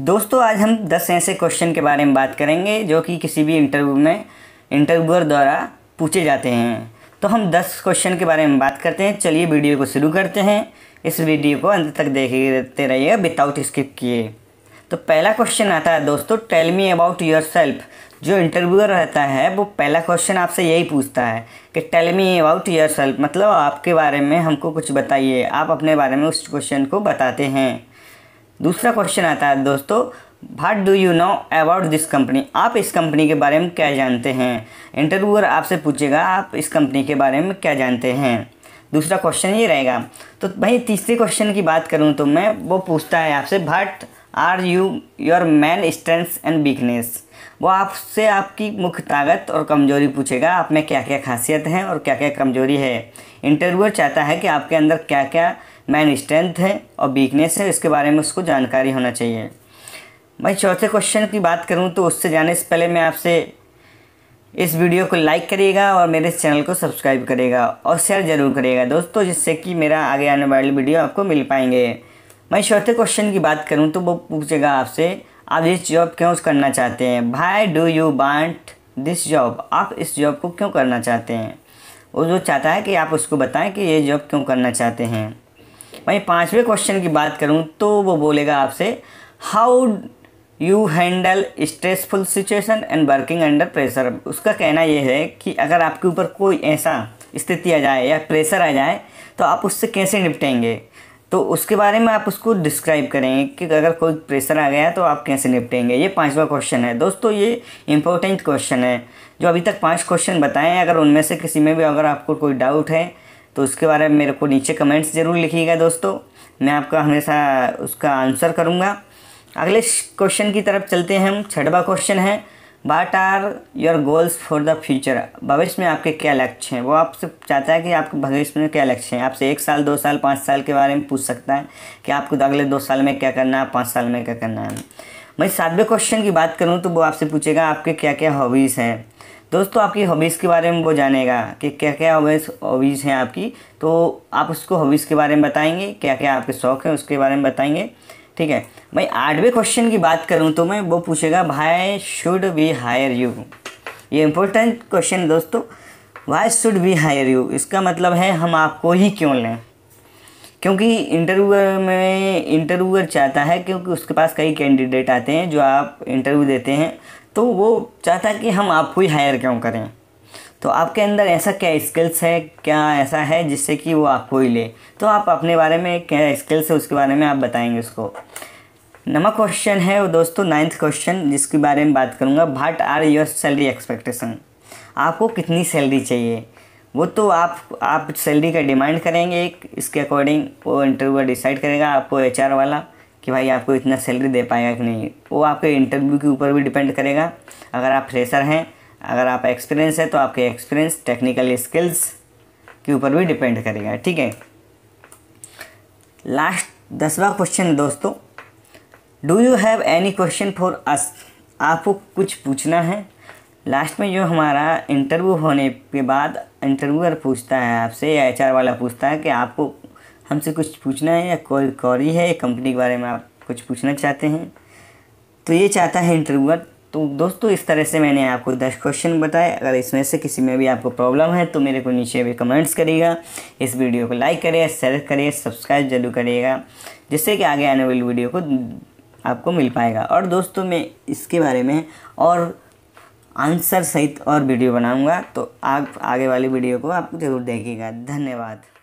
दोस्तों आज हम 10 ऐसे क्वेश्चन के बारे में बात करेंगे जो कि किसी भी इंटरव्यू में इंटरव्यूअर द्वारा पूछे जाते हैं तो हम 10 क्वेश्चन के बारे में बात करते हैं चलिए वीडियो को शुरू करते हैं इस वीडियो को अंत तक देखते रहिएगा विदाउट स्किप किए तो पहला क्वेश्चन आता है दोस्तों tell me about yourself जो इंटरव्यूअर रहता है वो पहला क्वेश्चन आपसे यही पूछता है कि tell me about yourself मतलब आपके बारे में हमको कुछ बताइए आप अपने बारे में उस क्वेश्चन को बताते हैं दूसरा क्वेश्चन आता है दोस्तों what do you know about this company आप इस कंपनी के बारे में क्या जानते हैं इंटरव्यूअर आपसे पूछेगा आप इस कंपनी के बारे में क्या जानते हैं दूसरा क्वेश्चन ये रहेगा तो भाई तीसरे क्वेश्चन की बात करूँ तो मैं वो पूछता है आपसे what are you your main strengths and weakness वो आपसे आपकी मुख्य ताकत और कमजोरी पूछेगा आप में क्या क्या खासियत है और क्या क्या कमजोरी है इंटरव्यूअर चाहता है कि आपके अंदर क्या क्या मैन स्ट्रेंथ तो है और वीकनेस है इसके बारे में उसको जानकारी होना चाहिए भाई चौथे क्वेश्चन की बात करूँ तो उससे जाने से पहले मैं आपसे इस वीडियो को लाइक करिएगा और मेरे चैनल को सब्सक्राइब करेगा और शेयर ज़रूर करिएगा दोस्तों जिससे कि मेरा आगे आने वाली वीडियो आपको मिल पाएंगे मैं चौथे क्वेश्चन की बात करूँ तो वो पूछेगा आपसे आप इस जॉब क्यों करना चाहते हैं भाई do you want this job आप इस जॉब को क्यों करना चाहते हैं वो जो चाहता है कि आप उसको बताएं कि ये जॉब क्यों करना चाहते हैं वहीं पाँचवें क्वेश्चन की बात करूँ तो वो बोलेगा आपसे how you handle stressful situation and working under pressure उसका कहना यह है कि अगर आपके ऊपर कोई ऐसा स्थिति आ जाए या प्रेशर आ जाए तो आप उससे कैसे निपटेंगे तो उसके बारे में आप उसको डिस्क्राइब करेंगे कि अगर कोई प्रेशर आ गया तो आप कैसे निपटेंगे ये पांचवा क्वेश्चन है दोस्तों ये इंपॉर्टेंट क्वेश्चन है जो अभी तक पांच क्वेश्चन बताएँ अगर उनमें से किसी में भी अगर आपको कोई डाउट है तो उसके बारे में मेरे को नीचे कमेंट्स ज़रूर लिखिएगा दोस्तों मैं आपका हमेशा उसका आंसर करूँगा अगले क्वेश्चन की तरफ चलते हैं हम छठवा क्वेश्चन है what are your goals for the future भविष्य में आपके क्या लक्ष्य हैं वो आपसे चाहता है कि आपके भविष्य में क्या लक्ष्य हैं आपसे एक साल दो साल पाँच साल के बारे में पूछ सकता है कि आपको अगले दो साल में क्या करना है पाँच साल में क्या करना है मैं सातवें क्वेश्चन की बात करूँ तो वो आपसे पूछेगा आपके क्या क्या हॉबीज़ हैं दोस्तों आपकी हॉबीज़ के बारे में वो जानेगा कि क्या क्या हॉबीज़ हॉबीज़ हैं आपकी तो आप उसको हॉबीज़ के बारे में बताएंगे क्या क्या आपके शौक़ हैं उसके बारे में बताएंगे ठीक है भाई आठवें क्वेश्चन की बात करूँ तो मैं वो पूछेगा भाई शुड वी हायर यू ये इम्पोर्टेंट क्वेश्चन है दोस्तों why should we hire you इसका मतलब है हम आपको ही क्यों लें क्योंकि इंटरव्यूअर में इंटरव्यूअर चाहता है क्योंकि उसके पास कई कैंडिडेट आते हैं जो आप इंटरव्यू देते हैं तो वो चाहता है कि हम आपको ही हायर क्यों करें तो आपके अंदर ऐसा क्या स्किल्स है क्या ऐसा है जिससे कि वो आपको ही ले तो आप अपने बारे में क्या स्किल्स है उसके बारे में आप बताएंगे उसको नमक क्वेश्चन है दोस्तों नाइन्थ क्वेश्चन जिसके बारे में बात करूँगा what are your salary expectation आपको कितनी सैलरी चाहिए वो तो आप आप सैलरी का डिमांड करेंगे एक इसके अकॉर्डिंग वो इंटरव्यू डिसाइड करेगा आपको एच वाला कि भाई आपको इतना सैलरी दे पाएगा कि नहीं वो आपके इंटरव्यू के ऊपर भी डिपेंड करेगा अगर आप फ्रेशर हैं अगर आप एक्सपीरियंस है तो आपके एक्सपीरियंस टेक्निकल स्किल्स के ऊपर भी डिपेंड करेगा ठीक है लास्ट दसवा क्वेश्चन दोस्तों do you have any question for us आपको कुछ पूछना है लास्ट में जो हमारा इंटरव्यू होने के बाद इंटरव्यूअर पूछता है आपसे या एच वाला पूछता है कि आपको हमसे कुछ पूछना है या कोई कॉरी है या कंपनी के बारे में आप कुछ पूछना चाहते हैं तो ये चाहता है इंटरव्यूअर तो दोस्तों इस तरह से मैंने आपको दस क्वेश्चन बताए अगर इसमें से किसी में भी आपको प्रॉब्लम है तो मेरे को नीचे भी कमेंट्स करिएगा इस वीडियो को लाइक करिए शेयर करिए सब्सक्राइब जरूर करिएगा जिससे कि आगे आने वाली वीडियो को आपको मिल पाएगा और दोस्तों मैं इसके बारे में और आंसर सहित और वीडियो बनाऊँगा तो आप आगे वाली वीडियो को आप ज़रूर देखिएगा धन्यवाद